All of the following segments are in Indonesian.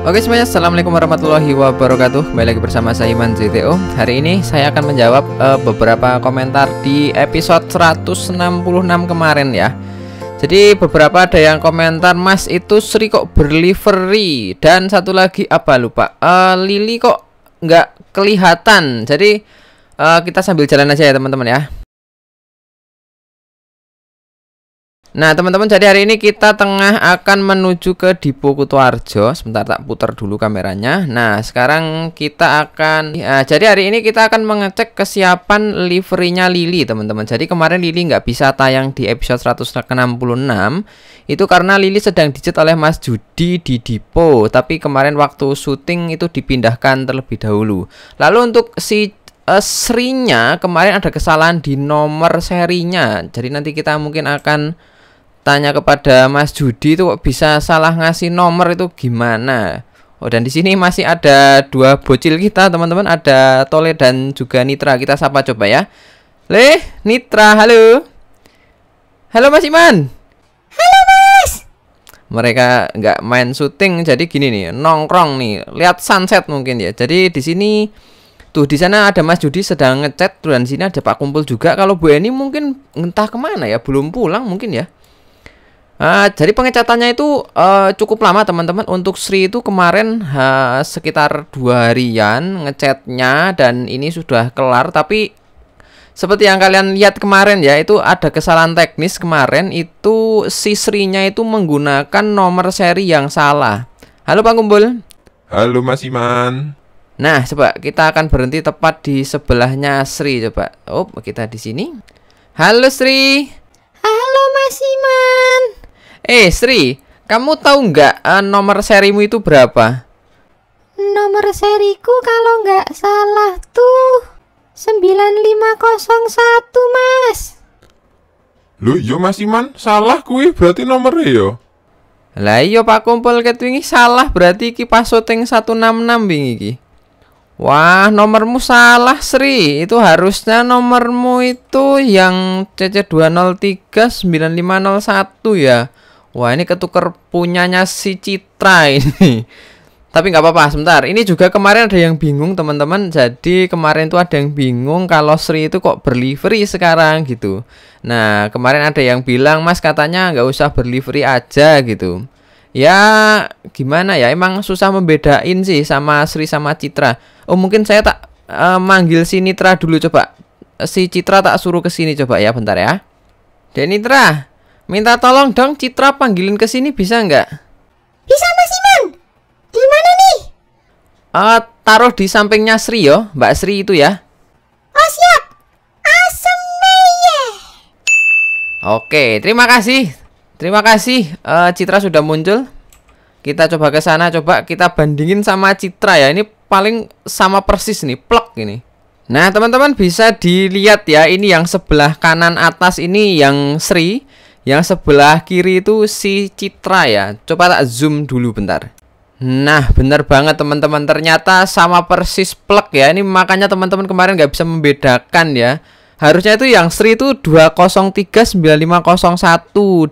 Oke semuanya, Assalamualaikum warahmatullahi wabarakatuh Kembali lagi bersama saya Iman ZTO Hari ini saya akan menjawab uh, beberapa komentar di episode 166 kemarin ya Jadi beberapa ada yang komentar Mas itu Sri kok berlivery Dan satu lagi apa lupa uh, Lili kok nggak kelihatan Jadi uh, kita sambil jalan aja ya teman-teman ya Nah teman-teman jadi hari ini kita tengah akan menuju ke Dipo Kutuarjo Sebentar tak putar dulu kameranya Nah sekarang kita akan ya, Jadi hari ini kita akan mengecek kesiapan liverynya Lili teman-teman Jadi kemarin Lili nggak bisa tayang di episode 166 Itu karena Lili sedang dicet oleh Mas Judi di Dipo Tapi kemarin waktu syuting itu dipindahkan terlebih dahulu Lalu untuk si eh, serinya kemarin ada kesalahan di nomor serinya Jadi nanti kita mungkin akan tanya kepada Mas Judi itu kok bisa salah ngasih nomor itu gimana? Oh dan di sini masih ada dua bocil kita teman-teman ada Tole dan juga Nitra kita sapa coba ya. leh Nitra, halo. Halo Mas Iman. Halo Mas. Mereka nggak main syuting jadi gini nih nongkrong nih lihat sunset mungkin ya. Jadi di sini tuh di sana ada Mas Judi sedang ngechat dan dan sini ada Pak Kumpul juga. Kalau Bu Eni mungkin entah kemana ya belum pulang mungkin ya. Eh, jadi pengecatannya itu uh, cukup lama teman-teman Untuk Sri itu kemarin uh, sekitar dua harian ngecatnya Dan ini sudah kelar Tapi seperti yang kalian lihat kemarin ya Itu ada kesalahan teknis kemarin Itu si Sri-nya itu menggunakan nomor seri yang salah Halo Pak Kumpul Halo Mas Iman Nah coba kita akan berhenti tepat di sebelahnya Sri coba Oh kita di sini Halo Sri Halo Mas Iman Eh, Sri, kamu tahu nggak uh, nomor serimu itu berapa? Nomor seriku kalau nggak salah tuh 9501, Mas. Lu yo iya, Mas Iman, salah kuwi berarti nomor yo. Lah iya Pak Kumpul ket wingi salah berarti iki pas syuting 166 wingi iki. Wah, nomormu salah, Sri. Itu harusnya nomormu itu yang CC2039501 ya. Wah ini ketuker punyanya si Citra ini Tapi nggak apa-apa sebentar Ini juga kemarin ada yang bingung teman-teman Jadi kemarin tuh ada yang bingung Kalau Sri itu kok berlivery sekarang gitu Nah kemarin ada yang bilang Mas katanya nggak usah berlivery aja gitu Ya gimana ya Emang susah membedain sih sama Sri sama Citra Oh mungkin saya tak uh, manggil si Nitra dulu coba Si Citra tak suruh ke sini coba ya bentar ya Denitra Minta tolong dong Citra panggilin ke sini bisa nggak? Bisa Mas Iman. Di mana nih? Uh, taruh di sampingnya Sri yo, Mbak Sri itu ya. Oh siap. Asemeye. Oke, terima kasih. Terima kasih uh, Citra sudah muncul. Kita coba ke sana, coba kita bandingin sama Citra ya. Ini paling sama persis nih, plek ini. Nah, teman-teman bisa dilihat ya, ini yang sebelah kanan atas ini yang Sri yang sebelah kiri itu si Citra ya. Coba tak zoom dulu bentar. Nah, bener banget teman-teman. Ternyata sama persis plek ya. Ini makanya teman-teman kemarin nggak bisa membedakan ya. Harusnya itu yang Sri itu 2039501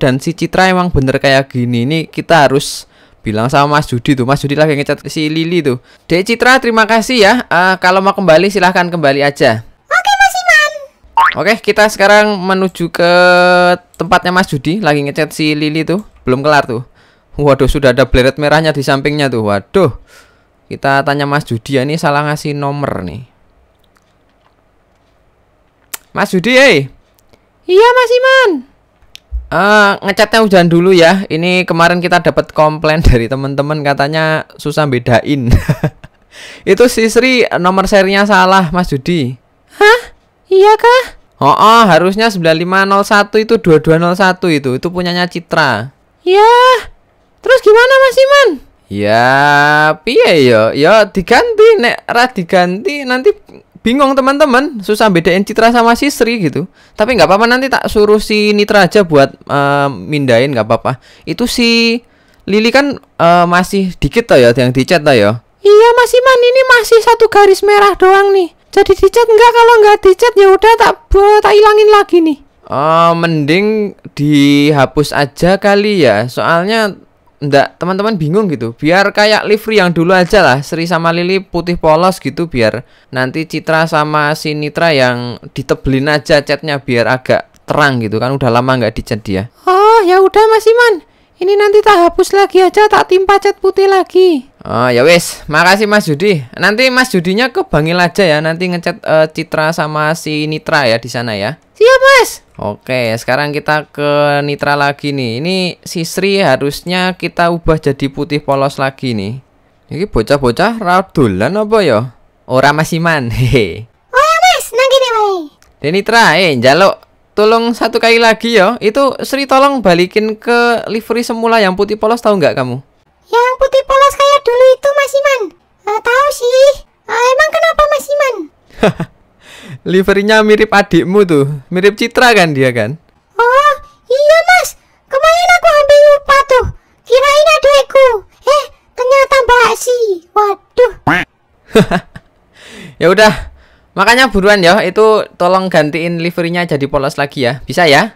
dan si Citra emang bener kayak gini. Ini kita harus bilang sama Mas Judi tuh. Mas Judi lagi ngecat si Lili tuh. Dek Citra, terima kasih ya. Uh, kalau mau kembali silahkan kembali aja. Oke, kita sekarang menuju ke tempatnya Mas Judi lagi ngecat si Lili tuh. Belum kelar tuh. Waduh, sudah ada bleret merahnya di sampingnya tuh. Waduh. Kita tanya Mas Judi ya, ini salah ngasih nomor nih. Mas Judi, hey. Iya, Mas Iman. Uh, eh, ngecatnya hujan dulu ya. Ini kemarin kita dapat komplain dari teman-teman katanya susah bedain. Itu si Sri nomor serinya salah, Mas Judi. Hah? Iya kah? Oh, oh harusnya 9501 itu 2201 itu. Itu punyanya Citra. Ya. Terus gimana Mas Iman? Ya, piye yo? yo diganti nek ra diganti nanti bingung teman-teman, susah bedain Citra sama Sisri gitu. Tapi nggak apa-apa nanti tak suruh si Nitra aja buat uh, eh, mindain nggak apa-apa. Itu si Lili kan uh, masih dikit tau ya yang dicat toh ya. Iya Mas Iman ini masih satu garis merah doang nih jadi dicat enggak kalau enggak dicat ya udah tak tak hilangin lagi nih oh mending dihapus aja kali ya soalnya enggak teman-teman bingung gitu biar kayak Livri yang dulu aja lah Sri sama Lili putih polos gitu biar nanti Citra sama si Nitra yang ditebelin aja catnya biar agak terang gitu kan udah lama nggak dicat dia oh ya udah Mas Iman ini nanti tak hapus lagi aja tak timpa cat putih lagi Oh ya wes, makasih Mas Judi. Nanti Mas Judinya ke Bangil aja ya, nanti ngecat uh, Citra sama si Nitra ya di sana ya. Siap Mas. Oke, sekarang kita ke Nitra lagi nih. Ini si Sri harusnya kita ubah jadi putih polos lagi nih. Ini bocah-bocah radulan apa ya? Ora Iman. Hehe. Oh ya Mas, nang kene wae. Nitra, eh njaluk tolong satu kali lagi ya. Itu Sri tolong balikin ke livery semula yang putih polos tahu nggak kamu? Yang putih polos kayak Eh, dulu itu Mas Iman. Uh, tahu sih. Uh, emang kenapa Mas Iman? Livernya mirip adikmu tuh. Mirip Citra kan dia kan? Oh, iya Mas. Kemarin aku hampir lupa tuh. Kirain adikku. Eh, ternyata Mbak Si. Waduh. ya udah. Makanya buruan ya, itu tolong gantiin livernya jadi polos lagi ya. Bisa ya?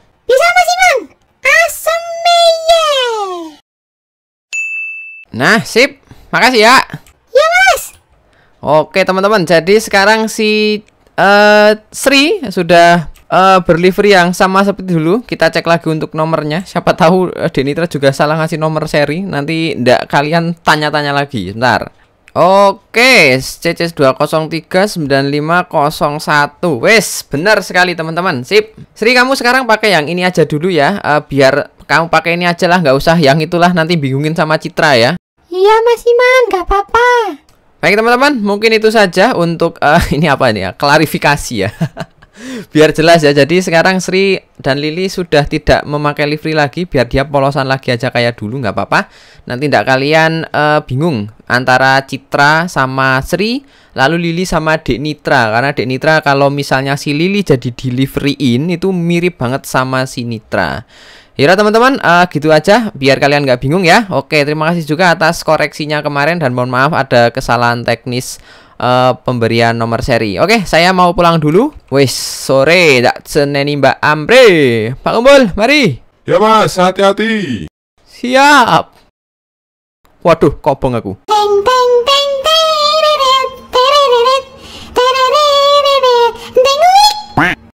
Nah, sip. Makasih ya. Iya, Mas. Oke, teman-teman. Jadi sekarang si uh, Sri sudah uh, berlivery yang sama seperti dulu. Kita cek lagi untuk nomornya. Siapa tahu uh, eh, Denitra juga salah ngasih nomor seri. Nanti ndak kalian tanya-tanya lagi. Bentar. Oke, CC 2039501. Wes, benar sekali teman-teman. Sip. Sri kamu sekarang pakai yang ini aja dulu ya. Uh, biar kamu pakai ini aja lah, nggak usah yang itulah nanti bingungin sama Citra ya. Iya Mas Iman, gak apa-apa. Baik teman-teman, mungkin itu saja untuk uh, ini apa ini ya, klarifikasi ya. biar jelas ya. Jadi sekarang Sri dan Lili sudah tidak memakai livery lagi, biar dia polosan lagi aja kayak dulu nggak apa-apa. Nanti tidak kalian uh, bingung antara Citra sama Sri, lalu Lili sama Dek Nitra karena Dek Nitra kalau misalnya si Lili jadi livery-in itu mirip banget sama si Nitra. Yaudah teman-teman, uh, gitu aja biar kalian nggak bingung ya. Oke, terima kasih juga atas koreksinya kemarin dan mohon maaf ada kesalahan teknis uh, pemberian nomor seri. Oke, saya mau pulang dulu. wes sore, tak seneni Mbak Amre Pak Kumpul, mari. Ya mas, hati-hati. Siap. Waduh, kobong aku.